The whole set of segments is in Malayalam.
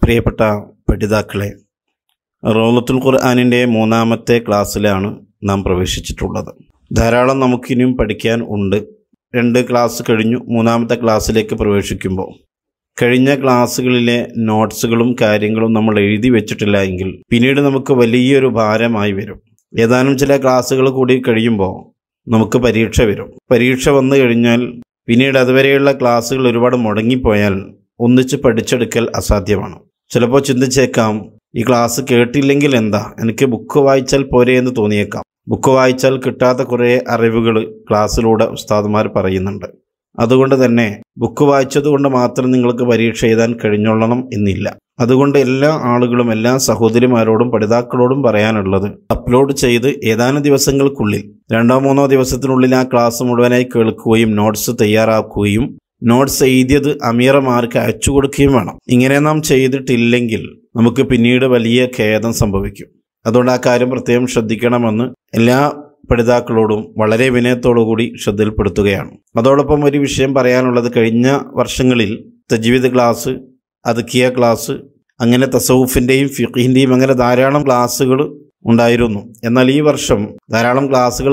പ്രിയപ്പെട്ട പഠിതാക്കളെ റോലത്തുൽ ഖുർആാനിൻ്റെ മൂന്നാമത്തെ ക്ലാസ്സിലാണ് നാം പ്രവേശിച്ചിട്ടുള്ളത് ധാരാളം നമുക്കിനിയും പഠിക്കാൻ ഉണ്ട് രണ്ട് ക്ലാസ് കഴിഞ്ഞു മൂന്നാമത്തെ ക്ലാസ്സിലേക്ക് പ്രവേശിക്കുമ്പോൾ കഴിഞ്ഞ ക്ലാസ്സുകളിലെ നോട്ട്സുകളും കാര്യങ്ങളും നമ്മൾ എഴുതി വെച്ചിട്ടില്ല എങ്കിൽ പിന്നീട് നമുക്ക് വലിയൊരു ഭാരമായി വരും ഏതാനും ചില ക്ലാസ്സുകൾ കൂടി കഴിയുമ്പോൾ നമുക്ക് പരീക്ഷ വരും പരീക്ഷ വന്നു കഴിഞ്ഞാൽ പിന്നീട് അതുവരെയുള്ള ക്ലാസ്സുകൾ ഒരുപാട് മുടങ്ങിപ്പോയാൽ ഒന്നിച്ച് പഠിച്ചെടുക്കൽ അസാധ്യമാണ് ചിലപ്പോൾ ചിന്തിച്ചേക്കാം ഈ ക്ലാസ് കേട്ടില്ലെങ്കിൽ എന്താ എനിക്ക് ബുക്ക് വായിച്ചാൽ പോരെ എന്ന് തോന്നിയേക്കാം ബുക്ക് വായിച്ചാൽ കിട്ടാത്ത കുറേ അറിവുകൾ ക്ലാസ്സിലൂടെ ഉസ്താദ്മാർ പറയുന്നുണ്ട് അതുകൊണ്ട് തന്നെ ബുക്ക് വായിച്ചതുകൊണ്ട് മാത്രം നിങ്ങൾക്ക് പരീക്ഷ എഴുതാൻ കഴിഞ്ഞോളണം എന്നില്ല അതുകൊണ്ട് എല്ലാ ആളുകളും എല്ലാ സഹോദരിമാരോടും പഠിതാക്കളോടും പറയാനുള്ളത് അപ്ലോഡ് ചെയ്ത് ഏതാനും ദിവസങ്ങൾക്കുള്ളിൽ രണ്ടോ മൂന്നോ ദിവസത്തിനുള്ളിൽ ആ ക്ലാസ് മുഴുവനായി കേൾക്കുകയും നോട്ട്സ് തയ്യാറാക്കുകയും നോട്ട്സ് എഴുതിയത് അമീറമാർക്ക് അയച്ചു കൊടുക്കുകയും വേണം ഇങ്ങനെ നാം ചെയ്തിട്ടില്ലെങ്കിൽ നമുക്ക് പിന്നീട് വലിയ ഖേദം സംഭവിക്കും അതുകൊണ്ട് ആ കാര്യം പ്രത്യേകം ശ്രദ്ധിക്കണമെന്ന് എല്ലാ പഠിതാക്കളോടും വളരെ വിനയത്തോടുകൂടി ശ്രദ്ധയിൽപ്പെടുത്തുകയാണ് അതോടൊപ്പം ഒരു വിഷയം പറയാനുള്ളത് കഴിഞ്ഞ വർഷങ്ങളിൽ തജ്വീദ് ക്ലാസ് കിയ ക്ലാസ് അങ്ങനെ തസവുഫിൻ്റെയും ഫിഖിൻ്റെയും അങ്ങനെ ധാരാളം ക്ലാസ്സുകൾ ഉണ്ടായിരുന്നു എന്നാൽ ഈ വർഷം ധാരാളം ക്ലാസ്സുകൾ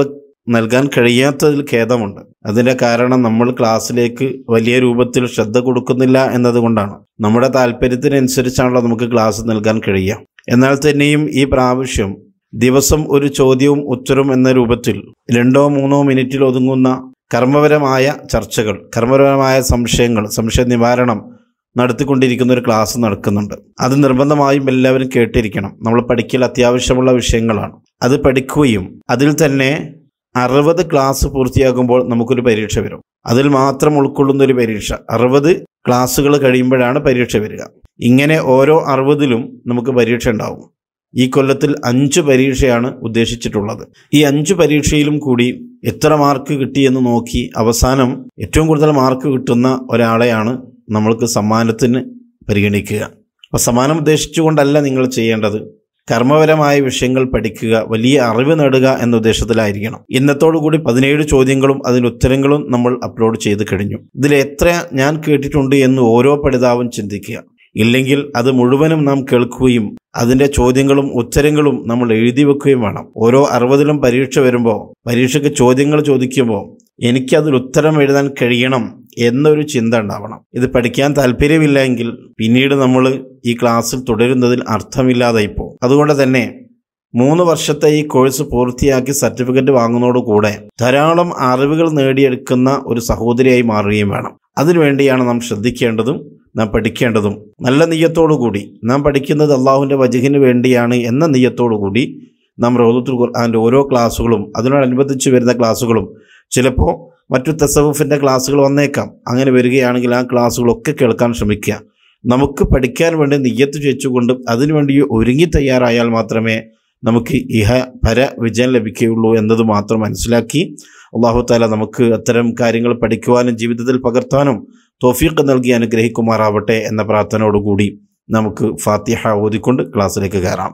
നൽകാൻ കഴിയാത്തതിൽ ഖേദമുണ്ട് അതിൻ്റെ കാരണം നമ്മൾ ക്ലാസ്സിലേക്ക് വലിയ രൂപത്തിൽ ശ്രദ്ധ കൊടുക്കുന്നില്ല എന്നതുകൊണ്ടാണ് നമ്മുടെ താല്പര്യത്തിനനുസരിച്ചാണല്ലോ നമുക്ക് ക്ലാസ് നൽകാൻ കഴിയുക എന്നാൽ തന്നെയും ഈ പ്രാവശ്യം ദിവസം ഒരു ചോദ്യവും ഉത്തരവും എന്ന രൂപത്തിൽ രണ്ടോ മൂന്നോ മിനിറ്റിൽ ഒതുങ്ങുന്ന കർമ്മപരമായ ചർച്ചകൾ കർമ്മപരമായ സംശയങ്ങൾ സംശയ നിവാരണം നടത്തിക്കൊണ്ടിരിക്കുന്ന ഒരു ക്ലാസ് നടക്കുന്നുണ്ട് അത് നിർബന്ധമായും എല്ലാവരും കേട്ടിരിക്കണം നമ്മൾ പഠിക്കൽ അത്യാവശ്യമുള്ള വിഷയങ്ങളാണ് അത് പഠിക്കുകയും അതിൽ തന്നെ അറുപത് ക്ലാസ് പൂർത്തിയാകുമ്പോൾ നമുക്കൊരു പരീക്ഷ വരും അതിൽ മാത്രം ഉൾക്കൊള്ളുന്ന ഒരു പരീക്ഷ അറുപത് ക്ലാസ്സുകൾ കഴിയുമ്പോഴാണ് പരീക്ഷ വരിക ഇങ്ങനെ ഓരോ അറുപതിലും നമുക്ക് പരീക്ഷ ഉണ്ടാവും ഈ കൊല്ലത്തിൽ അഞ്ച് പരീക്ഷയാണ് ഉദ്ദേശിച്ചിട്ടുള്ളത് ഈ അഞ്ച് പരീക്ഷയിലും കൂടി എത്ര മാർക്ക് കിട്ടിയെന്ന് നോക്കി അവസാനം ഏറ്റവും കൂടുതൽ മാർക്ക് കിട്ടുന്ന ഒരാളെയാണ് നമ്മൾക്ക് സമ്മാനത്തിന് പരിഗണിക്കുക അപ്പോൾ സമ്മാനം ഉദ്ദേശിച്ചുകൊണ്ടല്ല നിങ്ങൾ ചെയ്യേണ്ടത് കർമ്മപരമായ വിഷയങ്ങൾ പഠിക്കുക വലിയ അറിവ് നേടുക എന്ന ഉദ്ദേശത്തിലായിരിക്കണം ഇന്നത്തോടുകൂടി പതിനേഴ് ചോദ്യങ്ങളും അതിൻ്റെ ഉത്തരങ്ങളും നമ്മൾ അപ്ലോഡ് ചെയ്ത് കഴിഞ്ഞു ഇതിൽ എത്ര ഞാൻ കേട്ടിട്ടുണ്ട് എന്ന് ഓരോ പഠിതാവും ചിന്തിക്കുക ഇല്ലെങ്കിൽ അത് മുഴുവനും നാം കേൾക്കുകയും അതിൻ്റെ ചോദ്യങ്ങളും ഉത്തരങ്ങളും നമ്മൾ എഴുതി വെക്കുകയും വേണം ഓരോ അറുപതിലും പരീക്ഷ വരുമ്പോൾ പരീക്ഷയ്ക്ക് ചോദ്യങ്ങൾ ചോദിക്കുമ്പോൾ എനിക്കതിൽ ഉത്തരം എഴുതാൻ കഴിയണം എന്നൊരു ചിന്ത ഉണ്ടാവണം ഇത് പഠിക്കാൻ താല്പര്യമില്ലെങ്കിൽ പിന്നീട് നമ്മൾ ഈ ക്ലാസ്സിൽ തുടരുന്നതിൽ അർത്ഥമില്ലാതായി അതുകൊണ്ട് തന്നെ മൂന്ന് വർഷത്തെ ഈ കോഴ്സ് പൂർത്തിയാക്കി സർട്ടിഫിക്കറ്റ് വാങ്ങുന്നതോടുകൂടെ ധാരാളം അറിവുകൾ നേടിയെടുക്കുന്ന ഒരു സഹോദരിയായി മാറുകയും വേണം അതിനുവേണ്ടിയാണ് നാം ശ്രദ്ധിക്കേണ്ടതും നാം പഠിക്കേണ്ടതും നല്ല നെയ്യത്തോടുകൂടി നാം പഠിക്കുന്നത് അള്ളാഹുവിൻ്റെ വജഹിന് വേണ്ടിയാണ് എന്ന നെയ്യത്തോടുകൂടി നാം റോദത്തുൽ ഖുർആാൻ്റെ ഓരോ ക്ലാസ്സുകളും അതിനോടനുബന്ധിച്ച് വരുന്ന ക്ലാസ്സുകളും ചിലപ്പോൾ മറ്റു തെസവൂഫിൻ്റെ ക്ലാസ്സുകൾ വന്നേക്കാം അങ്ങനെ വരികയാണെങ്കിൽ ആ ക്ലാസ്സുകളൊക്കെ കേൾക്കാൻ ശ്രമിക്കുക നമുക്ക് പഠിക്കാൻ വേണ്ടി നിയ്യത്ത് ചെയ്ച്ചുകൊണ്ട് അതിനുവേണ്ടി ഒരുങ്ങി തയ്യാറായാൽ മാത്രമേ നമുക്ക് ഇഹ പര വിജയം ലഭിക്കുകയുള്ളൂ എന്നത് മാത്രം മനസ്സിലാക്കി അള്ളാഹു താല നമുക്ക് അത്തരം കാര്യങ്ങൾ പഠിക്കുവാനും ജീവിതത്തിൽ പകർത്താനും തോഫീഖ് നൽകി അനുഗ്രഹിക്കുമാറാവട്ടെ എന്ന പ്രാർത്ഥനയോടുകൂടി നമുക്ക് ഫാത്തിഹ ഓതിക്കൊണ്ട് ക്ലാസ്സിലേക്ക് കയറാം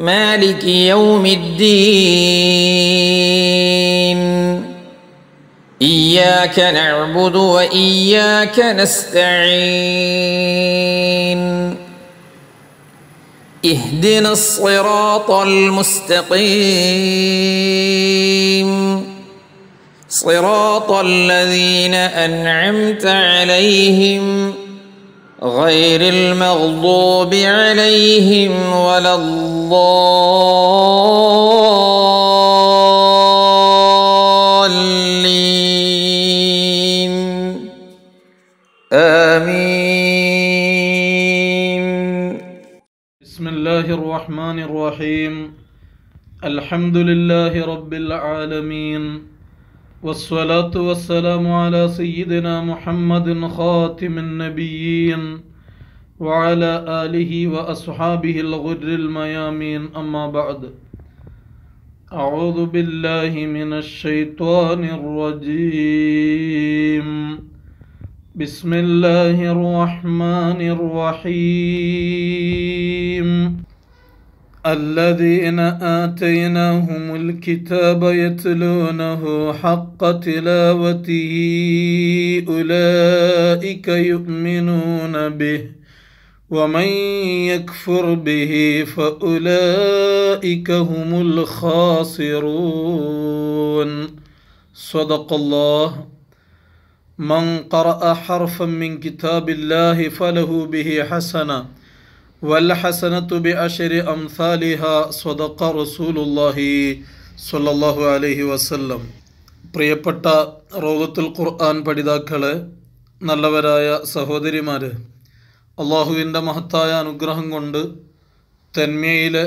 مالك يوم الدين اياك نعبد واياك نستعين اهدنا الصراط المستقيم صراط الذين انعمت عليهم غير المغضوب عليهم ولا الضالين آمين بسم الله الرحمن الرحيم الحمد لله رب العالمين والصلاة والسلام على سيدنا محمد خاتم النبيين وعلى آله وأصحابه الغر الميامين أما بعد أعوذ بالله من الشيطان الرجيم بسم الله الرحمن الرحيم الذين آتيناهم الكتاب يتلونه حق تلاوته أولئك يؤمنون به ومن يكفر به فأولئك هم الخاسرون صدق الله من قرأ حرفا من كتاب الله فله به حسنه والحسنة بأشر أمثالها صدق رسول الله صلى الله عليه وسلم പ്രിയപ്പെട്ട റോദത്തുൽ ഖുർആൻ പഠിതാക്കളെ നല്ലവരായ സഹോദരിമാരെ അള്ളാഹുവിൻ്റെ മഹത്തായ അനുഗ്രഹം കൊണ്ട് തെന്മയിലെ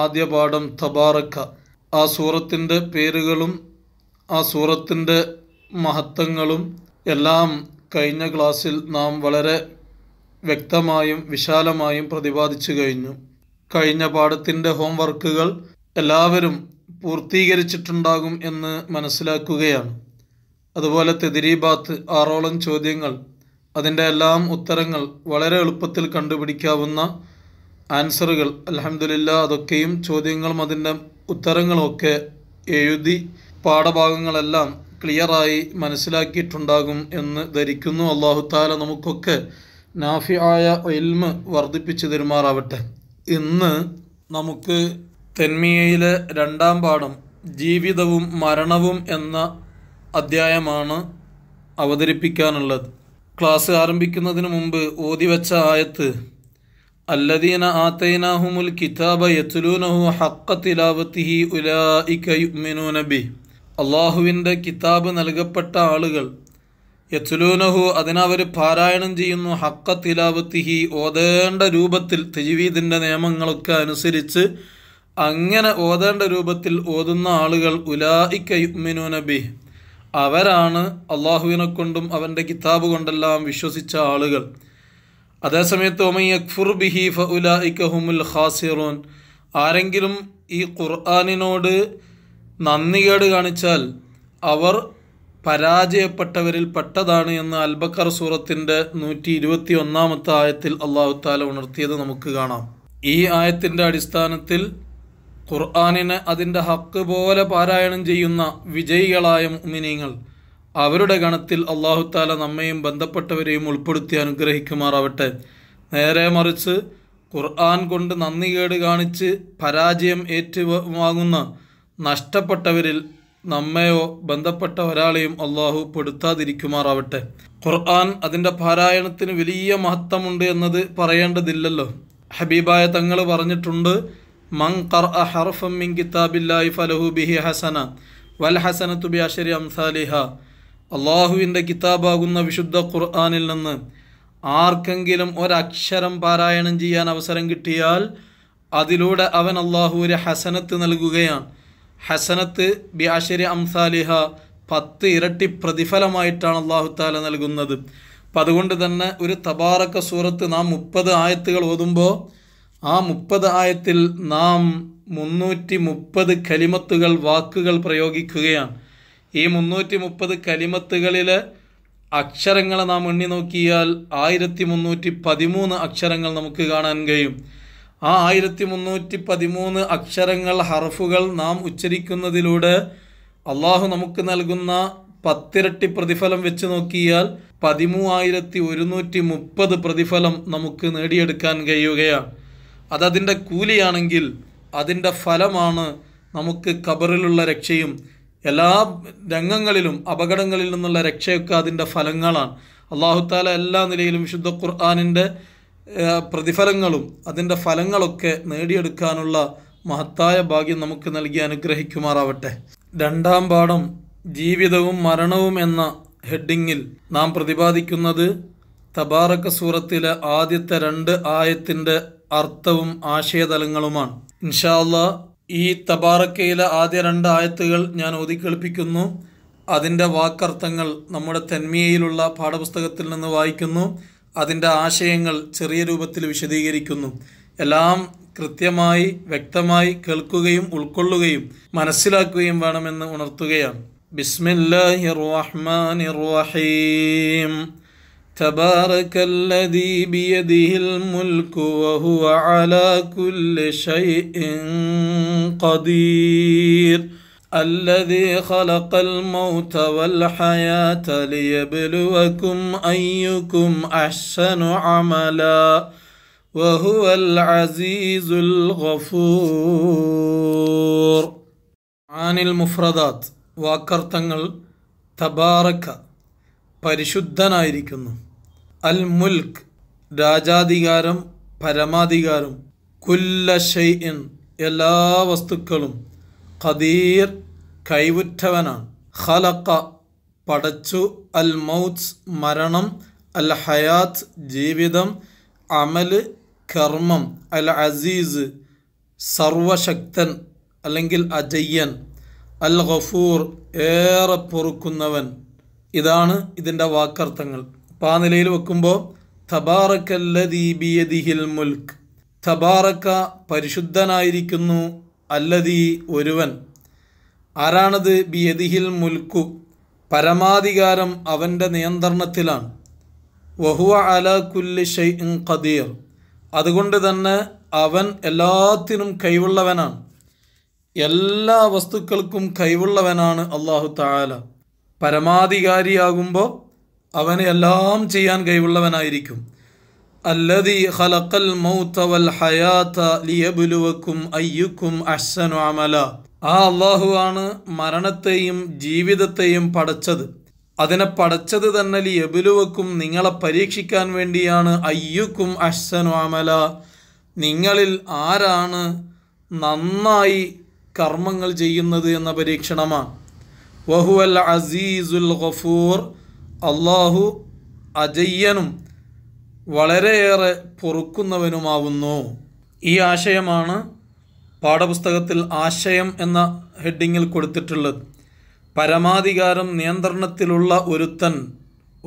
ആദ്യ പാഠം തബാറക്ക ആ സൂറത്തിൻ്റെ പേരുകളും ആ സൂറത്തിൻ്റെ മഹത്വങ്ങളും എല്ലാം കഴിഞ്ഞ ക്ലാസ്സിൽ നാം വളരെ വ്യക്തമായും വിശാലമായും പ്രതിപാദിച്ചു കഴിഞ്ഞു കഴിഞ്ഞ പാഠത്തിൻ്റെ ഹോംവർക്കുകൾ എല്ലാവരും പൂർത്തീകരിച്ചിട്ടുണ്ടാകും എന്ന് മനസ്സിലാക്കുകയാണ് അതുപോലെ തെതിരീബാത്ത് ആറോളം ചോദ്യങ്ങൾ അതിൻ്റെ എല്ലാം ഉത്തരങ്ങൾ വളരെ എളുപ്പത്തിൽ കണ്ടുപിടിക്കാവുന്ന ആൻസറുകൾ അലഹമില്ല അതൊക്കെയും ചോദ്യങ്ങളും അതിൻ്റെ ഉത്തരങ്ങളൊക്കെ എഴുതി പാഠഭാഗങ്ങളെല്ലാം ക്ലിയറായി മനസ്സിലാക്കിയിട്ടുണ്ടാകും എന്ന് ധരിക്കുന്നു അള്ളാഹു താല നമുക്കൊക്കെ നാഫിയായ ഇൽമ് വർദ്ധിപ്പിച്ചു തരുമാറാവട്ടെ ഇന്ന് നമുക്ക് തെന്മിയയിലെ രണ്ടാം പാഠം ജീവിതവും മരണവും എന്ന അധ്യായമാണ് അവതരിപ്പിക്കാനുള്ളത് ക്ലാസ് ആരംഭിക്കുന്നതിന് മുമ്പ് ഓതിവെച്ച ആയത്ത് അല്ലദീന ആത്തൈനാഹുമുൽ കിതാബ യത്തുലൂനഹു ഹക്ക തിലാവത്തിഹി ഉലാ ഇക്കയുമിനു നബി അള്ളാഹുവിൻ്റെ കിതാബ് നൽകപ്പെട്ട ആളുകൾ യത്സുലൂനഹു അതിനവർ പാരായണം ചെയ്യുന്നു ഹക്ക തിലാവത്തിഹി ഓതേണ്ട രൂപത്തിൽ തെജീവീദിൻ്റെ നിയമങ്ങളൊക്കെ അനുസരിച്ച് അങ്ങനെ ഓതേണ്ട രൂപത്തിൽ ഓതുന്ന ആളുകൾ ഉലായിക്കയുമിനു നബി അവരാണ് അള്ളാഹുവിനെ കൊണ്ടും അവൻ്റെ കിതാബ് കൊണ്ടെല്ലാം വിശ്വസിച്ച ആളുകൾ അതേസമയത്ത് അക്ഫുർ ബിഹി ഫ ഉലായിക്കഹുമുൽ ഹുമുൽ ഖാസിറോൻ ആരെങ്കിലും ഈ ഖുർആാനിനോട് നന്ദികേട് കാണിച്ചാൽ അവർ പരാജയപ്പെട്ടവരിൽ പെട്ടതാണ് എന്ന് അൽബക്കർ സൂറത്തിൻ്റെ നൂറ്റി ഇരുപത്തി ഒന്നാമത്തെ ആയത്തിൽ അള്ളാഹു താല ഉണർത്തിയത് നമുക്ക് കാണാം ഈ ആയത്തിൻ്റെ അടിസ്ഥാനത്തിൽ ഖുർആാനിന് അതിൻ്റെ ഹക്ക് പോലെ പാരായണം ചെയ്യുന്ന വിജയികളായ മുമിനീങ്ങൾ അവരുടെ ഗണത്തിൽ അള്ളാഹു താല നമ്മയും ബന്ധപ്പെട്ടവരെയും ഉൾപ്പെടുത്തി അനുഗ്രഹിക്കുമാറാവട്ടെ നേരെ മറിച്ച് ഖുർആൻ കൊണ്ട് കേട് കാണിച്ച് പരാജയം ഏറ്റുവാങ്ങുന്ന നഷ്ടപ്പെട്ടവരിൽ നമ്മയോ ബന്ധപ്പെട്ട ഒരാളെയും അള്ളാഹു പെടുത്താതിരിക്കുമാറാവട്ടെ ഖുർആൻ അതിൻ്റെ പാരായണത്തിന് വലിയ മഹത്വമുണ്ട് എന്നത് പറയേണ്ടതില്ലല്ലോ ഹബീബായ തങ്ങൾ പറഞ്ഞിട്ടുണ്ട് മങ് മിൻ ഫലഹു ബിഹി ഹസന വൽ അള്ളാഹുവിൻ്റെ കിതാബാകുന്ന വിശുദ്ധ ഖുർആാനിൽ നിന്ന് ആർക്കെങ്കിലും ഒരക്ഷരം പാരായണം ചെയ്യാൻ അവസരം കിട്ടിയാൽ അതിലൂടെ അവൻ ഒരു ഹസനത്ത് നൽകുകയാണ് ഹസനത്ത് ബി അഷരി അംസാലിഹ പത്ത് ഇരട്ടി പ്രതിഫലമായിട്ടാണ് അള്ളാഹു താല നൽകുന്നത് അപ്പം അതുകൊണ്ട് തന്നെ ഒരു തബാറക്ക സൂറത്ത് നാം മുപ്പത് ആയത്തുകൾ ഓതുമ്പോൾ ആ മുപ്പത് ആയത്തിൽ നാം മുന്നൂറ്റി മുപ്പത് കലിമത്തുകൾ വാക്കുകൾ പ്രയോഗിക്കുകയാണ് ഈ മുന്നൂറ്റി മുപ്പത് കലിമത്തുകളിലെ അക്ഷരങ്ങളെ നാം എണ്ണി നോക്കിയാൽ ആയിരത്തി മുന്നൂറ്റി പതിമൂന്ന് അക്ഷരങ്ങൾ നമുക്ക് കാണാൻ കഴിയും ആ ആയിരത്തി മുന്നൂറ്റി പതിമൂന്ന് അക്ഷരങ്ങൾ ഹർഫുകൾ നാം ഉച്ചരിക്കുന്നതിലൂടെ അള്ളാഹു നമുക്ക് നൽകുന്ന പത്തിരട്ടി പ്രതിഫലം വെച്ച് നോക്കിയാൽ പതിമൂവായിരത്തി ഒരുന്നൂറ്റി മുപ്പത് പ്രതിഫലം നമുക്ക് നേടിയെടുക്കാൻ കഴിയുകയാണ് അതതിൻ്റെ കൂലിയാണെങ്കിൽ അതിൻ്റെ ഫലമാണ് നമുക്ക് കബറിലുള്ള രക്ഷയും എല്ലാ രംഗങ്ങളിലും അപകടങ്ങളിൽ നിന്നുള്ള രക്ഷയൊക്കെ അതിൻ്റെ ഫലങ്ങളാണ് അള്ളാഹുത്താല എല്ലാ നിലയിലും വിശുദ്ധ ഖുർആാനിൻ്റെ പ്രതിഫലങ്ങളും അതിൻ്റെ ഫലങ്ങളൊക്കെ നേടിയെടുക്കാനുള്ള മഹത്തായ ഭാഗ്യം നമുക്ക് നൽകി അനുഗ്രഹിക്കുമാറാവട്ടെ രണ്ടാം പാഠം ജീവിതവും മരണവും എന്ന ഹെഡിങ്ങിൽ നാം പ്രതിപാദിക്കുന്നത് തബാറക്ക സൂറത്തിലെ ആദ്യത്തെ രണ്ട് ആയത്തിൻ്റെ അർത്ഥവും ആശയതലങ്ങളുമാണ് ഇൻഷാല്ല ഈ തബാറക്കയിലെ ആദ്യ രണ്ട് ആയത്തുകൾ ഞാൻ ഓതിക്കേൾപ്പിക്കുന്നു അതിൻ്റെ വാക്കർത്ഥങ്ങൾ നമ്മുടെ തെന്മിയയിലുള്ള പാഠപുസ്തകത്തിൽ നിന്ന് വായിക്കുന്നു അതിൻ്റെ ആശയങ്ങൾ ചെറിയ രൂപത്തിൽ വിശദീകരിക്കുന്നു എല്ലാം കൃത്യമായി വ്യക്തമായി കേൾക്കുകയും ഉൾക്കൊള്ളുകയും മനസ്സിലാക്കുകയും വേണമെന്ന് ഉണർത്തുകയാണ് ബിസ്മില്ലാഹി റഹീം تبارك الذي بيده الملك وهو على كل شيء قدير الذي خلق الموت والحياة ليبلوكم أيكم أحسن عملا وهو العزيز الغفور عن المفردات വാക്കർത്ഥങ്ങൾ തബാറക്ക പരിശുദ്ധനായിരിക്കുന്നു അൽ മുൽക്ക് രാജാധികാരം പരമാധികാരം കുല്ല ഷെയ്ൻ എല്ലാ വസ്തുക്കളും ഖദീർ കൈവുറ്റവനാണ് ഖലഖ പടച്ചു അൽ മൗത്ത് മരണം അൽ ഹയാത്ത് ജീവിതം അമൽ കർമ്മം അൽ അസീസ് സർവശക്തൻ അല്ലെങ്കിൽ അജയ്യൻ അൽ ഗഫൂർ ഏറെ പൊറുക്കുന്നവൻ ഇതാണ് ഇതിൻ്റെ വാക്കർത്ഥങ്ങൾ അപ്പോൾ ആ നിലയിൽ വെക്കുമ്പോൾ തബാറക്കല്ലദീബിയദിഹിൽ മുൽക്ക് തബാറക്ക പരിശുദ്ധനായിരിക്കുന്നു അല്ലതി ഒരുവൻ ആരാണത് ബിയദിഹിൽ മുൽക്കു പരമാധികാരം അവൻ്റെ നിയന്ത്രണത്തിലാണ് വഹുവ അല കുല്ലി ഷെയ്ൻ ഖദീർ അതുകൊണ്ട് തന്നെ അവൻ എല്ലാത്തിനും കൈവുള്ളവനാണ് എല്ലാ വസ്തുക്കൾക്കും കൈവുള്ളവനാണ് അള്ളാഹു താല പരമാധികാരിയാകുമ്പോൾ അവന് എല്ലാം ചെയ്യാൻ കൈവുള്ളവനായിരിക്കും الذي خلق الموت ഹയാത ليبلوكم أيكم أحسن عملا ആ അള്ളാഹു ആണ് മരണത്തെയും ജീവിതത്തെയും പടച്ചത് അതിനെ പടച്ചത് തന്നെ ലിയബിലുവക്കും നിങ്ങളെ പരീക്ഷിക്കാൻ വേണ്ടിയാണ് അയ്യുക്കും അഹ്സനു അമല നിങ്ങളിൽ ആരാണ് നന്നായി കർമ്മങ്ങൾ ചെയ്യുന്നത് എന്ന പരീക്ഷണമാണ് വഹുവൽ അസീസുൽ ഗഫൂർ അള്ളാഹു അജയ്യനും വളരെയേറെ പൊറുക്കുന്നവനുമാവുന്നു ഈ ആശയമാണ് പാഠപുസ്തകത്തിൽ ആശയം എന്ന ഹെഡിങ്ങിൽ കൊടുത്തിട്ടുള്ളത് പരമാധികാരം നിയന്ത്രണത്തിലുള്ള ഒരുത്തൻ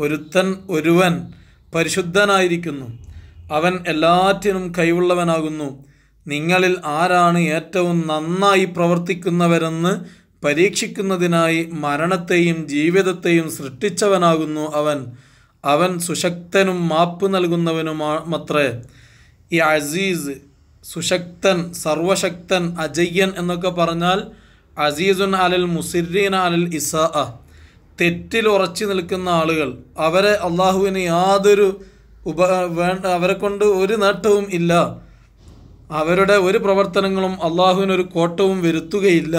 ഒരുത്തൻ ഒരുവൻ പരിശുദ്ധനായിരിക്കുന്നു അവൻ എല്ലാറ്റിനും കൈവുള്ളവനാകുന്നു നിങ്ങളിൽ ആരാണ് ഏറ്റവും നന്നായി പ്രവർത്തിക്കുന്നവരെന്ന് പരീക്ഷിക്കുന്നതിനായി മരണത്തെയും ജീവിതത്തെയും സൃഷ്ടിച്ചവനാകുന്നു അവൻ അവൻ സുശക്തനും മാപ്പ് മാത്ര ഈ അസീസ് സുശക്തൻ സർവശക്തൻ അജയ്യൻ എന്നൊക്കെ പറഞ്ഞാൽ അസീസുൻ അലൽ മുസിറീൻ അലൽ ഇസ തെറ്റിൽ ഉറച്ചു നിൽക്കുന്ന ആളുകൾ അവരെ അള്ളാഹുവിന് യാതൊരു ഉപ വേണ്ട അവരെ കൊണ്ട് ഒരു നേട്ടവും ഇല്ല അവരുടെ ഒരു പ്രവർത്തനങ്ങളും അള്ളാഹുവിനൊരു കോട്ടവും വരുത്തുകയില്ല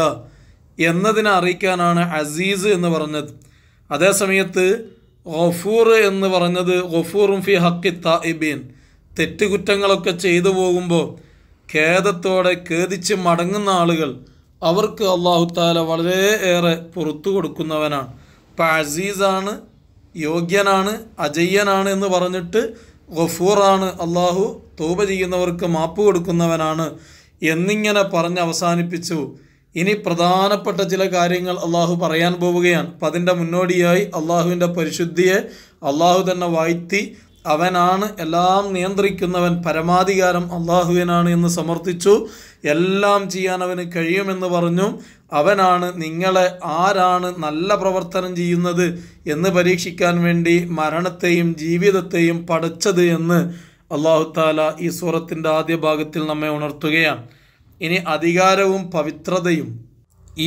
എന്നതിനെ അറിയിക്കാനാണ് അസീസ് എന്ന് പറഞ്ഞത് അതേസമയത്ത് ഗഫൂർ എന്ന് പറഞ്ഞത് ഗഫൂറും ഫി ഹക്കി തായിബീൻ തെറ്റുകുറ്റങ്ങളൊക്കെ ചെയ്തു പോകുമ്പോൾ ഖേദത്തോടെ ഖേദിച്ച് മടങ്ങുന്ന ആളുകൾ അവർക്ക് അള്ളാഹു താല ഏറെ പുറത്തു കൊടുക്കുന്നവനാണ് ഇപ്പം അസീസാണ് യോഗ്യനാണ് അജയ്യനാണ് എന്ന് പറഞ്ഞിട്ട് ഗഫൂറാണ് അള്ളാഹു തൗബ ചെയ്യുന്നവർക്ക് മാപ്പ് കൊടുക്കുന്നവനാണ് എന്നിങ്ങനെ പറഞ്ഞ് അവസാനിപ്പിച്ചു ഇനി പ്രധാനപ്പെട്ട ചില കാര്യങ്ങൾ അള്ളാഹു പറയാൻ പോവുകയാണ് അപ്പം അതിൻ്റെ മുന്നോടിയായി അള്ളാഹുവിൻ്റെ പരിശുദ്ധിയെ അള്ളാഹു തന്നെ വാഴ്ത്തി അവനാണ് എല്ലാം നിയന്ത്രിക്കുന്നവൻ പരമാധികാരം അള്ളാഹുവിനാണ് എന്ന് സമർത്ഥിച്ചു എല്ലാം ചെയ്യാൻ അവന് കഴിയുമെന്ന് പറഞ്ഞു അവനാണ് നിങ്ങളെ ആരാണ് നല്ല പ്രവർത്തനം ചെയ്യുന്നത് എന്ന് പരീക്ഷിക്കാൻ വേണ്ടി മരണത്തെയും ജീവിതത്തെയും പടച്ചത് എന്ന് അള്ളാഹു താല ഈ സ്വറത്തിൻ്റെ ആദ്യ ഭാഗത്തിൽ നമ്മെ ഉണർത്തുകയാണ് ഇനി അധികാരവും പവിത്രതയും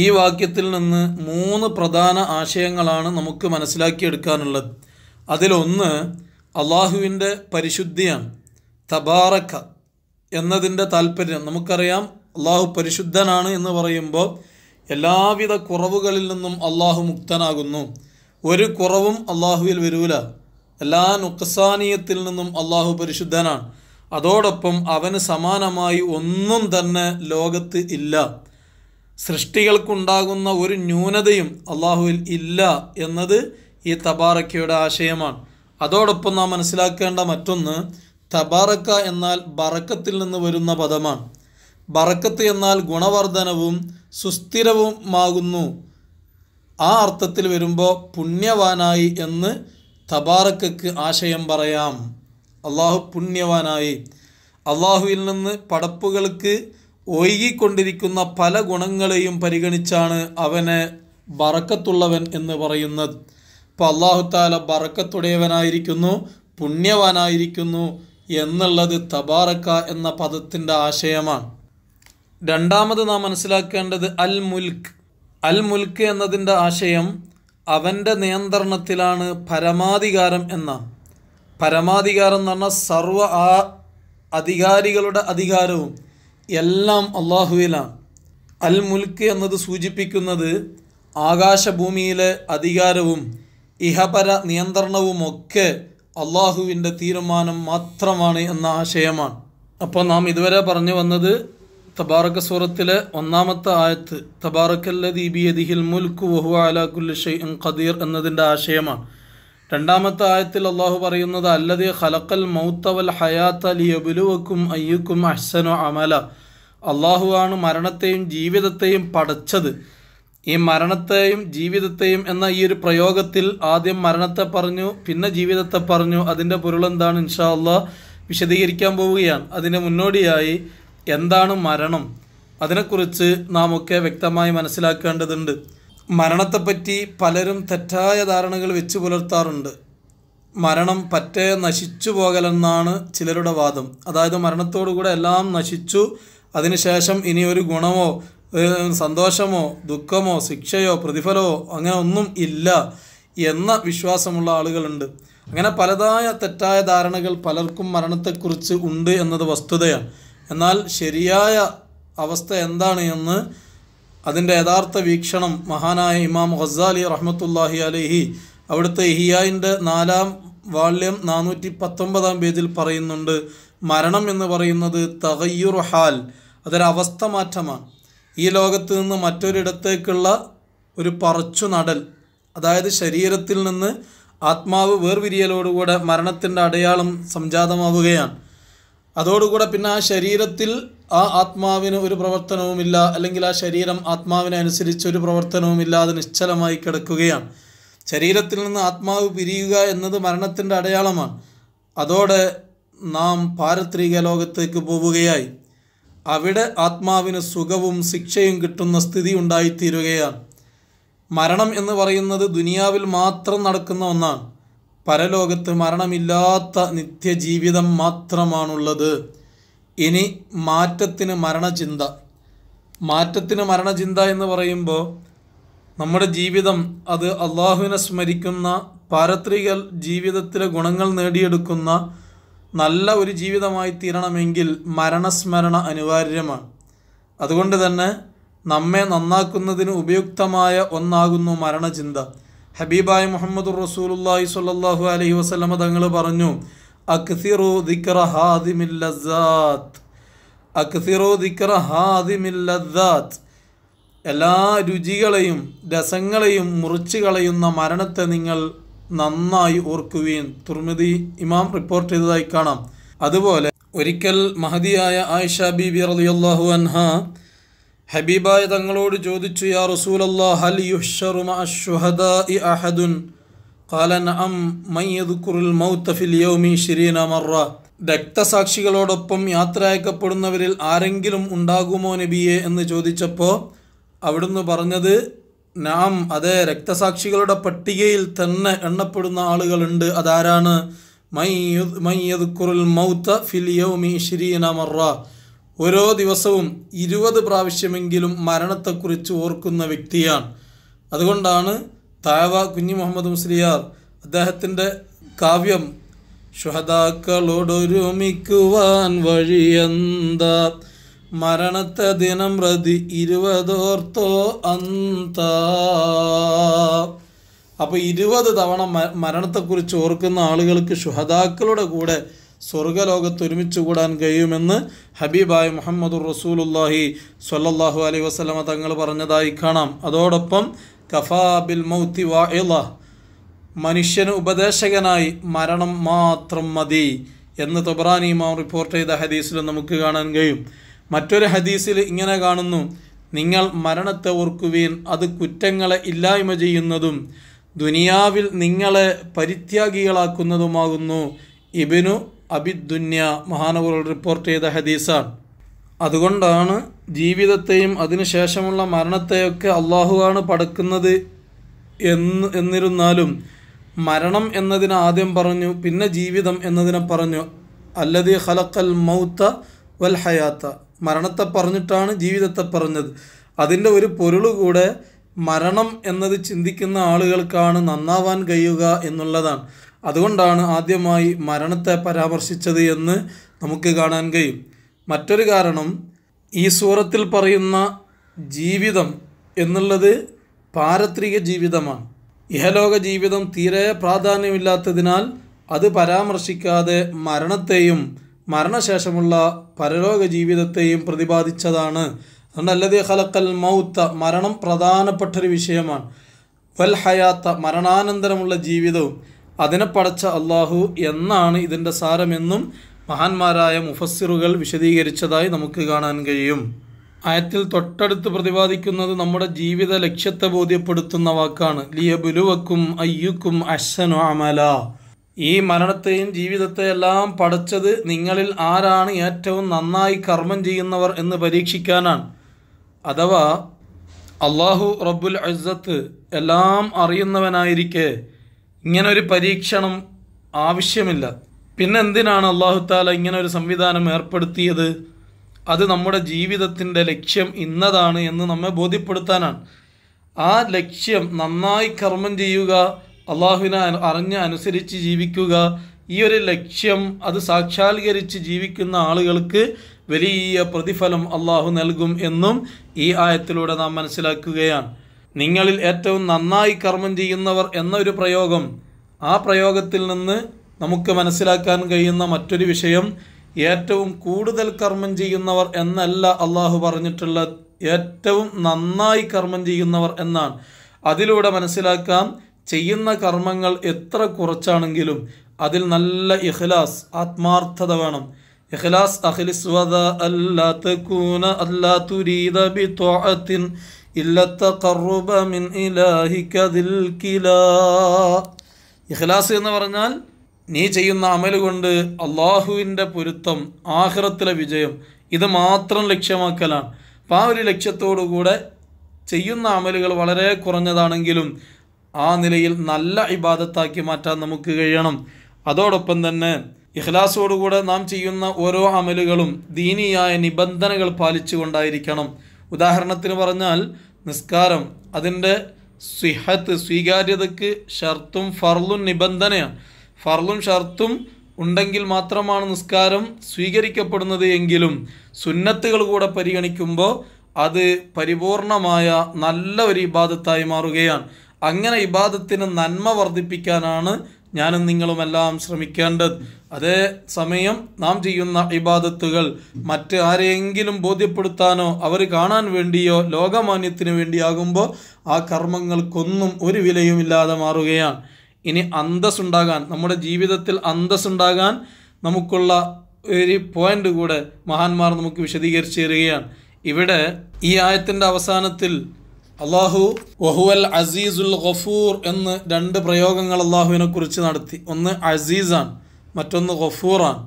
ഈ വാക്യത്തിൽ നിന്ന് മൂന്ന് പ്രധാന ആശയങ്ങളാണ് നമുക്ക് മനസ്സിലാക്കിയെടുക്കാനുള്ളത് അതിലൊന്ന് അള്ളാഹുവിൻ്റെ പരിശുദ്ധിയാണ് തബാറക്ക എന്നതിൻ്റെ താല്പര്യം നമുക്കറിയാം അള്ളാഹു പരിശുദ്ധനാണ് എന്ന് പറയുമ്പോൾ എല്ലാവിധ കുറവുകളിൽ നിന്നും അള്ളാഹു മുക്തനാകുന്നു ഒരു കുറവും അള്ളാഹുവിൽ വരൂല എല്ലാ നുക്സാനീയത്തിൽ നിന്നും അള്ളാഹു പരിശുദ്ധനാണ് അതോടൊപ്പം അവന് സമാനമായി ഒന്നും തന്നെ ലോകത്ത് ഇല്ല സൃഷ്ടികൾക്കുണ്ടാകുന്ന ഒരു ന്യൂനതയും അള്ളാഹുവിൽ ഇല്ല എന്നത് ഈ തബാറക്കയുടെ ആശയമാണ് അതോടൊപ്പം നാം മനസ്സിലാക്കേണ്ട മറ്റൊന്ന് തബാറക്ക എന്നാൽ ബറക്കത്തിൽ നിന്ന് വരുന്ന പദമാണ് ബറക്കത്ത് എന്നാൽ ഗുണവർദ്ധനവും സുസ്ഥിരവുമാകുന്നു ആ അർത്ഥത്തിൽ വരുമ്പോൾ പുണ്യവാനായി എന്ന് തബാറക്കയ്ക്ക് ആശയം പറയാം അള്ളാഹു പുണ്യവാനായി അള്ളാഹുവിൽ നിന്ന് പടപ്പുകൾക്ക് ഒഴുകിക്കൊണ്ടിരിക്കുന്ന പല ഗുണങ്ങളെയും പരിഗണിച്ചാണ് അവനെ ബറക്കത്തുള്ളവൻ എന്ന് പറയുന്നത് അപ്പോൾ അള്ളാഹുത്താല ബറക്കത്തുടയവനായിരിക്കുന്നു പുണ്യവാനായിരിക്കുന്നു എന്നുള്ളത് തബാറക്ക എന്ന പദത്തിൻ്റെ ആശയമാണ് രണ്ടാമത് നാം മനസ്സിലാക്കേണ്ടത് അൽ മുൽക്ക് അൽ മുൽക്ക് എന്നതിൻ്റെ ആശയം അവൻ്റെ നിയന്ത്രണത്തിലാണ് പരമാധികാരം എന്നാണ് പരമാധികാരം എന്ന് പറഞ്ഞാൽ സർവ ആ അധികാരികളുടെ അധികാരവും എല്ലാം അള്ളാഹുവിലാണ് അൽ മുൽക്ക് എന്നത് സൂചിപ്പിക്കുന്നത് ആകാശഭൂമിയിലെ അധികാരവും ഇഹപര നിയന്ത്രണവും ഒക്കെ അള്ളാഹുവിൻ്റെ തീരുമാനം മാത്രമാണ് എന്ന ആശയമാണ് അപ്പോൾ നാം ഇതുവരെ പറഞ്ഞു വന്നത് തബാറക്ക സൂറത്തിലെ ഒന്നാമത്തെ ആയത്ത് തബാറക്കല്ല ദീപിയതിഹിൽ മുൽക്ക് വഹു അലാഖുല്ലി ഷെയ്ൻ ഖദീർ എന്നതിൻ്റെ ആശയമാണ് രണ്ടാമത്തെ ആയത്തിൽ അള്ളാഹു പറയുന്നത് അല്ലതി ഖലക്കൽ മൗത്തവൽ ഹയാത്ത ലിയബുലുവക്കും അയ്യക്കും അഹ്സനു അമല അള്ളാഹുവാണ് മരണത്തെയും ജീവിതത്തെയും പടച്ചത് ഈ മരണത്തെയും ജീവിതത്തെയും എന്ന ഈ ഒരു പ്രയോഗത്തിൽ ആദ്യം മരണത്തെ പറഞ്ഞു പിന്നെ ജീവിതത്തെ പറഞ്ഞു അതിൻ്റെ പൊരുളെന്താണ് ഇൻഷാ അള്ളാഹ് വിശദീകരിക്കാൻ പോവുകയാണ് അതിന് മുന്നോടിയായി എന്താണ് മരണം അതിനെക്കുറിച്ച് നാം ഒക്കെ വ്യക്തമായി മനസ്സിലാക്കേണ്ടതുണ്ട് മരണത്തെപ്പറ്റി പലരും തെറ്റായ ധാരണകൾ വെച്ചു പുലർത്താറുണ്ട് മരണം പറ്റേ നശിച്ചു പോകലെന്നാണ് ചിലരുടെ വാദം അതായത് മരണത്തോടുകൂടെ എല്ലാം നശിച്ചു അതിനുശേഷം ഇനി ഒരു ഗുണമോ സന്തോഷമോ ദുഃഖമോ ശിക്ഷയോ പ്രതിഫലമോ അങ്ങനെ ഒന്നും ഇല്ല എന്ന വിശ്വാസമുള്ള ആളുകളുണ്ട് അങ്ങനെ പലതായ തെറ്റായ ധാരണകൾ പലർക്കും മരണത്തെക്കുറിച്ച് ഉണ്ട് എന്നത് വസ്തുതയാണ് എന്നാൽ ശരിയായ അവസ്ഥ എന്താണ് എന്ന് അതിൻ്റെ യഥാർത്ഥ വീക്ഷണം മഹാനായ ഇമാം ഹസാലി റഹ്മത്തുല്ലാഹി അലഹി അവിടുത്തെ ഇഹിയായിൻ്റെ നാലാം വാള്യം നാനൂറ്റി പത്തൊമ്പതാം പേജിൽ പറയുന്നുണ്ട് മരണം എന്ന് പറയുന്നത് തകയ്യുർ ഹാൽ അതൊരവസ്ഥ മാറ്റമാണ് ഈ ലോകത്ത് നിന്ന് മറ്റൊരിടത്തേക്കുള്ള ഒരു പറച്ചു നടൽ അതായത് ശരീരത്തിൽ നിന്ന് ആത്മാവ് വേർവിരിയലോടുകൂടെ മരണത്തിൻ്റെ അടയാളം സംജാതമാവുകയാണ് അതോടുകൂടെ പിന്നെ ആ ശരീരത്തിൽ ആ ആത്മാവിന് ഒരു പ്രവർത്തനവുമില്ല അല്ലെങ്കിൽ ആ ശരീരം ആത്മാവിനനുസരിച്ച് ഒരു പ്രവർത്തനവുമില്ല അത് നിശ്ചലമായി കിടക്കുകയാണ് ശരീരത്തിൽ നിന്ന് ആത്മാവ് പിരിയുക എന്നത് മരണത്തിൻ്റെ അടയാളമാണ് അതോടെ നാം പാരത്രിക ലോകത്തേക്ക് പോവുകയായി അവിടെ ആത്മാവിന് സുഖവും ശിക്ഷയും കിട്ടുന്ന സ്ഥിതി ഉണ്ടായിത്തീരുകയാണ് മരണം എന്ന് പറയുന്നത് ദുനിയാവിൽ മാത്രം നടക്കുന്ന ഒന്നാണ് പരലോകത്ത് മരണമില്ലാത്ത നിത്യജീവിതം മാത്രമാണുള്ളത് ഇനി മാറ്റത്തിന് മരണചിന്ത മാറ്റത്തിന് മരണചിന്ത എന്ന് പറയുമ്പോൾ നമ്മുടെ ജീവിതം അത് അള്ളാഹുവിനെ സ്മരിക്കുന്ന പാരത്രിക ജീവിതത്തിലെ ഗുണങ്ങൾ നേടിയെടുക്കുന്ന നല്ല ഒരു ജീവിതമായി തീരണമെങ്കിൽ മരണസ്മരണ അനിവാര്യമാണ് അതുകൊണ്ട് തന്നെ നമ്മെ നന്നാക്കുന്നതിന് ഉപയുക്തമായ ഒന്നാകുന്നു മരണചിന്ത ഹബീബായ മുഹമ്മദ് റസൂലുല്ലാഹി സ്വല്ലല്ലാഹു അലൈഹി വസല്ലമ തങ്ങൾ പറഞ്ഞു അക്സിറു ദിക്ര ഹാദിമിൽ ലസ്സാത് അക്സിറു ദിക്ര ഹാദിമിൽ ലസ്സാത് എല്ലാ രുചികളെയും രസങ്ങളെയും മുറിച്ചു കളയുന്ന മരണത്തെ നിങ്ങൾ നന്നായി ഓർക്കുകയും തുർമിതി ഇമാം റിപ്പോർട്ട് ചെയ്തതായി കാണാം അതുപോലെ ഒരിക്കൽ മഹതിയായ ആയിഷ ബിബി റളിയല്ലാഹു അൻഹ ഹബീബായ തങ്ങളോട് ചോദിച്ചു യാ റസൂലല്ലാ ഹൽ യുഹ്ഷറു മഅശുഹദാഇ അഹദുൻ ഖാല നഅം മൻ യദ്കുറുൽ മൗത ഫിൽ യൗമി ശരീന മറ രക്തസാക്ഷികളോടൊപ്പം യാത്ര അയക്കപ്പെടുന്നവരിൽ ആരെങ്കിലും ഉണ്ടാകുമോ നബിയെ എന്ന് ചോദിച്ചപ്പോൾ അവിടുന്ന് പറഞ്ഞത് നാം അതെ രക്തസാക്ഷികളുടെ പട്ടികയിൽ തന്നെ എണ്ണപ്പെടുന്ന ആളുകളുണ്ട് അതാരാണ് മൈ മൈ യദ്കുറുൽ മൗത ഫിൽ യൗമി ശരീന മറ ഓരോ ദിവസവും ഇരുപത് പ്രാവശ്യമെങ്കിലും മരണത്തെക്കുറിച്ച് ഓർക്കുന്ന വ്യക്തിയാണ് അതുകൊണ്ടാണ് താവ കുഞ്ഞു മുഹമ്മദ് മുസ്ലിയാർ അദ്ദേഹത്തിൻ്റെ കാവ്യം ഷുഹദാക്കളോടൊരുമിക്കുവാൻ വഴിയന്ത മരണത്തെ ദിനം പ്രതി ഇരുപതോർത്തോ അന്ത അപ്പോൾ ഇരുപത് തവണ മരണത്തെക്കുറിച്ച് ഓർക്കുന്ന ആളുകൾക്ക് ഷുഹദാക്കളുടെ കൂടെ സ്വർഗലോകത്ത് ഒരുമിച്ച് കൂടാൻ കഴിയുമെന്ന് ഹബീബായ മുഹമ്മദ് റസൂലുല്ലാഹി സൊല്ലാഹു അലൈ വസ്ലമ തങ്ങൾ പറഞ്ഞതായി കാണാം അതോടൊപ്പം കഫാ ബിൽ മൗത്തി വാ മനുഷ്യന് ഉപദേശകനായി മരണം മാത്രം മതി എന്ന് തൊബ്രാനി ഇമാം റിപ്പോർട്ട് ചെയ്ത ഹദീസിൽ നമുക്ക് കാണാൻ കഴിയും മറ്റൊരു ഹദീസിൽ ഇങ്ങനെ കാണുന്നു നിങ്ങൾ മരണത്തെ ഓർക്കുവീൻ അത് കുറ്റങ്ങളെ ഇല്ലായ്മ ചെയ്യുന്നതും ദുനിയാവിൽ നിങ്ങളെ പരിത്യാഗികളാക്കുന്നതുമാകുന്നു ഇബിനു അബിദുന്യ മഹാനവറുകൾ റിപ്പോർട്ട് ചെയ്ത ഹദീസാണ് അതുകൊണ്ടാണ് ജീവിതത്തെയും അതിനുശേഷമുള്ള മരണത്തെയൊക്കെ അള്ളാഹുവാണ് പടക്കുന്നത് എന്ന് എന്നിരുന്നാലും മരണം എന്നതിനെ ആദ്യം പറഞ്ഞു പിന്നെ ജീവിതം എന്നതിനെ പറഞ്ഞു അല്ലതി ഹലക്കൽ മൗത്ത വൽ ഹയാത്ത മരണത്തെ പറഞ്ഞിട്ടാണ് ജീവിതത്തെ പറഞ്ഞത് അതിൻ്റെ ഒരു പൊരുളുകൂടെ മരണം എന്നത് ചിന്തിക്കുന്ന ആളുകൾക്കാണ് നന്നാവാൻ കഴിയുക എന്നുള്ളതാണ് അതുകൊണ്ടാണ് ആദ്യമായി മരണത്തെ പരാമർശിച്ചത് എന്ന് നമുക്ക് കാണാൻ കഴിയും മറ്റൊരു കാരണം ഈ സൂറത്തിൽ പറയുന്ന ജീവിതം എന്നുള്ളത് പാരത്രിക ജീവിതമാണ് ഇഹലോക ജീവിതം തീരെ പ്രാധാന്യമില്ലാത്തതിനാൽ അത് പരാമർശിക്കാതെ മരണത്തെയും മരണശേഷമുള്ള പരലോക ജീവിതത്തെയും പ്രതിപാദിച്ചതാണ് അതുകൊണ്ട് ഖലക്കൽ മൗത്ത മരണം പ്രധാനപ്പെട്ടൊരു വിഷയമാണ് വൽ മരണാനന്തരമുള്ള ജീവിതവും അതിനെ പടച്ച അള്ളാഹു എന്നാണ് ഇതിൻ്റെ സാരമെന്നും മഹാന്മാരായ മുഫസ്സിറുകൾ വിശദീകരിച്ചതായി നമുക്ക് കാണാൻ കഴിയും ആയത്തിൽ തൊട്ടടുത്ത് പ്രതിപാദിക്കുന്നത് നമ്മുടെ ജീവിത ലക്ഷ്യത്തെ ബോധ്യപ്പെടുത്തുന്ന വാക്കാണ് ലിയബുലുവക്കും അയ്യുക്കും അശ്വനു അമല ഈ മരണത്തെയും ജീവിതത്തെയെല്ലാം പഠിച്ചത് നിങ്ങളിൽ ആരാണ് ഏറ്റവും നന്നായി കർമ്മം ചെയ്യുന്നവർ എന്ന് പരീക്ഷിക്കാനാണ് അഥവാ അള്ളാഹു റബ്ബുൽ അസത്ത് എല്ലാം അറിയുന്നവനായിരിക്കെ ഇങ്ങനൊരു പരീക്ഷണം ആവശ്യമില്ല പിന്നെ എന്തിനാണ് അള്ളാഹുത്താല ഇങ്ങനെ ഒരു സംവിധാനം ഏർപ്പെടുത്തിയത് അത് നമ്മുടെ ജീവിതത്തിൻ്റെ ലക്ഷ്യം ഇന്നതാണ് എന്ന് നമ്മെ ബോധ്യപ്പെടുത്താനാണ് ആ ലക്ഷ്യം നന്നായി കർമ്മം ചെയ്യുക അള്ളാഹുവിനെ അറിഞ്ഞ് അനുസരിച്ച് ജീവിക്കുക ഈ ഒരു ലക്ഷ്യം അത് സാക്ഷാത്കരിച്ച് ജീവിക്കുന്ന ആളുകൾക്ക് വലിയ പ്രതിഫലം അള്ളാഹു നൽകും എന്നും ഈ ആയത്തിലൂടെ നാം മനസ്സിലാക്കുകയാണ് നിങ്ങളിൽ ഏറ്റവും നന്നായി കർമ്മം ചെയ്യുന്നവർ എന്നൊരു പ്രയോഗം ആ പ്രയോഗത്തിൽ നിന്ന് നമുക്ക് മനസ്സിലാക്കാൻ കഴിയുന്ന മറ്റൊരു വിഷയം ഏറ്റവും കൂടുതൽ കർമ്മം ചെയ്യുന്നവർ എന്നല്ല അള്ളാഹു പറഞ്ഞിട്ടുള്ള ഏറ്റവും നന്നായി കർമ്മം ചെയ്യുന്നവർ എന്നാണ് അതിലൂടെ മനസ്സിലാക്കാം ചെയ്യുന്ന കർമ്മങ്ങൾ എത്ര കുറച്ചാണെങ്കിലും അതിൽ നല്ല ഇഖ്ലാസ് ആത്മാർത്ഥത വേണം ഇഖ്ലാസ് അഖിലിസ്വദ അല്ലാ തകൂന അല്ലാ തുരീദ ബി إلا التقرب من إلهك ذي الكلا ഇഖ്ലാസ് എന്ന് പറഞ്ഞാൽ നീ ചെയ്യുന്ന അമൽ കൊണ്ട് അള്ളാഹുവിൻ്റെ പൊരുത്തം ആഹ്റത്തിലെ വിജയം ഇത് മാത്രം ലക്ഷ്യമാക്കലാണ് അപ്പോൾ ആ ഒരു ലക്ഷ്യത്തോടുകൂടെ ചെയ്യുന്ന അമലുകൾ വളരെ കുറഞ്ഞതാണെങ്കിലും ആ നിലയിൽ നല്ല ഇബാദത്താക്കി മാറ്റാൻ നമുക്ക് കഴിയണം അതോടൊപ്പം തന്നെ ഇഖ്ലാസോടുകൂടെ നാം ചെയ്യുന്ന ഓരോ അമലുകളും ദീനിയായ നിബന്ധനകൾ പാലിച്ചുകൊണ്ടായിരിക്കണം ഉദാഹരണത്തിന് പറഞ്ഞാൽ നിസ്കാരം അതിൻ്റെ സിഹത്ത് സ്വീകാര്യതയ്ക്ക് ഷർത്തും ഫർലും നിബന്ധനയാണ് ഫർലും ഷർത്തും ഉണ്ടെങ്കിൽ മാത്രമാണ് നിസ്കാരം സ്വീകരിക്കപ്പെടുന്നത് എങ്കിലും സുന്നത്തുകൾ കൂടെ പരിഗണിക്കുമ്പോൾ അത് പരിപൂർണമായ നല്ല ഒരു ഇബാദത്തായി മാറുകയാണ് അങ്ങനെ ഇബാദത്തിന് നന്മ വർദ്ധിപ്പിക്കാനാണ് ഞാനും നിങ്ങളുമെല്ലാം ശ്രമിക്കേണ്ടത് അതേ സമയം നാം ചെയ്യുന്ന ഇബാദത്തുകൾ മറ്റ് ആരെയെങ്കിലും ബോധ്യപ്പെടുത്താനോ അവർ കാണാൻ വേണ്ടിയോ ലോകമാന്യത്തിന് വേണ്ടിയാകുമ്പോൾ ആ കർമ്മങ്ങൾക്കൊന്നും ഒരു വിലയുമില്ലാതെ മാറുകയാണ് ഇനി അന്തസ്സുണ്ടാകാൻ നമ്മുടെ ജീവിതത്തിൽ അന്തസ്സുണ്ടാകാൻ നമുക്കുള്ള ഒരു പോയിൻ്റ് കൂടെ മഹാന്മാർ നമുക്ക് വിശദീകരിച്ചു തരികയാണ് ഇവിടെ ഈ ആയത്തിൻ്റെ അവസാനത്തിൽ അള്ളാഹു വഹുവൽ അസീസുൽ ഗഫൂർ എന്ന് രണ്ട് പ്രയോഗങ്ങൾ അള്ളാഹുവിനെ കുറിച്ച് നടത്തി ഒന്ന് അസീസാണ് മറ്റൊന്ന് ഗഫൂറാണ്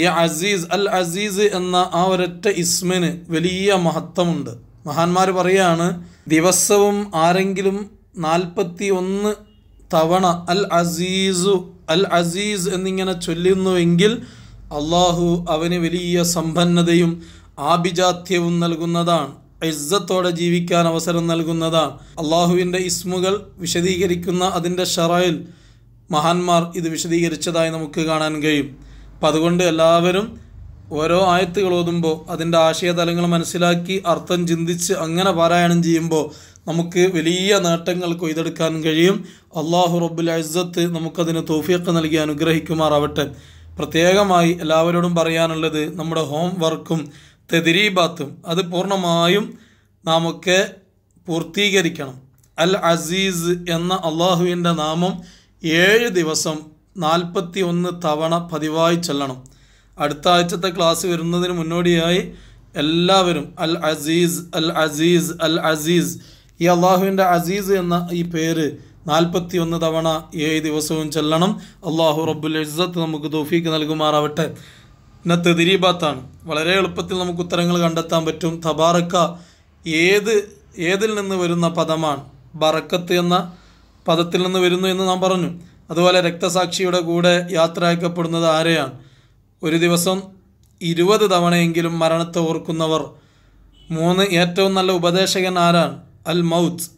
ഈ അസീസ് അൽ അസീസ് എന്ന ആ ഒരൊറ്റ ഇസ്മിന് വലിയ മഹത്വമുണ്ട് മഹാന്മാർ പറയാണ് ദിവസവും ആരെങ്കിലും നാൽപ്പത്തി ഒന്ന് തവണ അൽ അസീസു അൽ അസീസ് എന്നിങ്ങനെ ചൊല്ലുന്നുവെങ്കിൽ അള്ളാഹു അവന് വലിയ സമ്പന്നതയും ആഭിജാത്യവും നൽകുന്നതാണ് ഇസ്സത്തോടെ ജീവിക്കാൻ അവസരം നൽകുന്നതാണ് അള്ളാഹുവിൻ്റെ ഇസ്മുകൾ വിശദീകരിക്കുന്ന അതിൻ്റെ ഷറയിൽ മഹാന്മാർ ഇത് വിശദീകരിച്ചതായി നമുക്ക് കാണാൻ കഴിയും അപ്പം അതുകൊണ്ട് എല്ലാവരും ഓരോ ആയത്തുകൾ ഓതുമ്പോൾ അതിൻ്റെ ആശയതലങ്ങൾ മനസ്സിലാക്കി അർത്ഥം ചിന്തിച്ച് അങ്ങനെ പാരായണം ചെയ്യുമ്പോൾ നമുക്ക് വലിയ നേട്ടങ്ങൾ കൊയ്തെടുക്കാൻ കഴിയും അള്ളാഹു റബ്ബുൽ അസ്സത്ത് നമുക്കതിന് തോഫിയൊക്കെ നൽകി അനുഗ്രഹിക്കുമാറാവട്ടെ പ്രത്യേകമായി എല്ലാവരോടും പറയാനുള്ളത് നമ്മുടെ ഹോം വർക്കും തെതിരീബാത്തും അത് പൂർണ്ണമായും നമുക്ക് പൂർത്തീകരിക്കണം അൽ അസീസ് എന്ന അള്ളാഹുവിൻ്റെ നാമം ഏഴ് ദിവസം നാൽപ്പത്തി ഒന്ന് തവണ പതിവായി ചൊല്ലണം അടുത്ത ആഴ്ചത്തെ ക്ലാസ് വരുന്നതിന് മുന്നോടിയായി എല്ലാവരും അൽ അസീസ് അൽ അസീസ് അൽ അസീസ് ഈ അള്ളാഹുവിൻ്റെ അസീസ് എന്ന ഈ പേര് നാൽപ്പത്തി ഒന്ന് തവണ ഏഴ് ദിവസവും ചെല്ലണം അള്ളാഹു റബ്ബുൽ ഇസ്സത്ത് നമുക്ക് തോഫീക്ക് നൽകുമാറാവട്ടെ ഇന്നത്തെ ദിരീബാത്താണ് വളരെ എളുപ്പത്തിൽ നമുക്ക് ഉത്തരങ്ങൾ കണ്ടെത്താൻ പറ്റും തബാറക്ക ഏത് ഏതിൽ നിന്ന് വരുന്ന പദമാണ് ബറക്കത്ത് എന്ന പദത്തിൽ നിന്ന് വരുന്നു എന്ന് നാം പറഞ്ഞു അതുപോലെ രക്തസാക്ഷിയുടെ കൂടെ യാത്ര അയക്കപ്പെടുന്നത് ആരെയാണ് ഒരു ദിവസം ഇരുപത് തവണയെങ്കിലും മരണത്തെ ഓർക്കുന്നവർ മൂന്ന് ഏറ്റവും നല്ല ഉപദേശകൻ ആരാണ് അൽ മൗത്ത്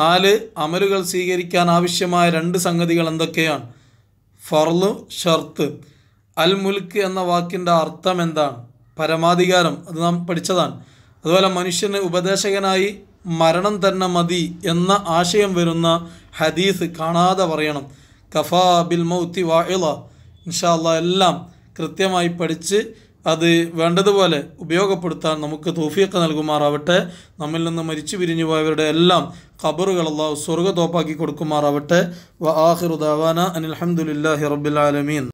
നാല് അമലുകൾ സ്വീകരിക്കാൻ ആവശ്യമായ രണ്ട് സംഗതികൾ എന്തൊക്കെയാണ് ഫർലു ഷർത്ത് അൽ മുൽക്ക് എന്ന വാക്കിൻ്റെ അർത്ഥം എന്താണ് പരമാധികാരം അത് നാം പഠിച്ചതാണ് അതുപോലെ മനുഷ്യന് ഉപദേശകനായി മരണം തന്നെ മതി എന്ന ആശയം വരുന്ന ഹദീസ് കാണാതെ പറയണം കഫാ ബിൽ മൗത്തി വാഇള ഇൻഷാല്ല എല്ലാം കൃത്യമായി പഠിച്ച് അത് വേണ്ടതുപോലെ ഉപയോഗപ്പെടുത്താൻ നമുക്ക് തോഫിയൊക്കെ നൽകുമാറാവട്ടെ നമ്മിൽ നിന്ന് മരിച്ചു പിരിഞ്ഞു പോയവരുടെ എല്ലാം ഖബറുകളല്ല സ്വർഗ്ഗ തോപ്പാക്കി കൊടുക്കുമാറാവട്ടെ വ ആഹിറുദാവാന അനിൽഹമുല്ലാഹി റബ്ബിൽ ആലമീൻ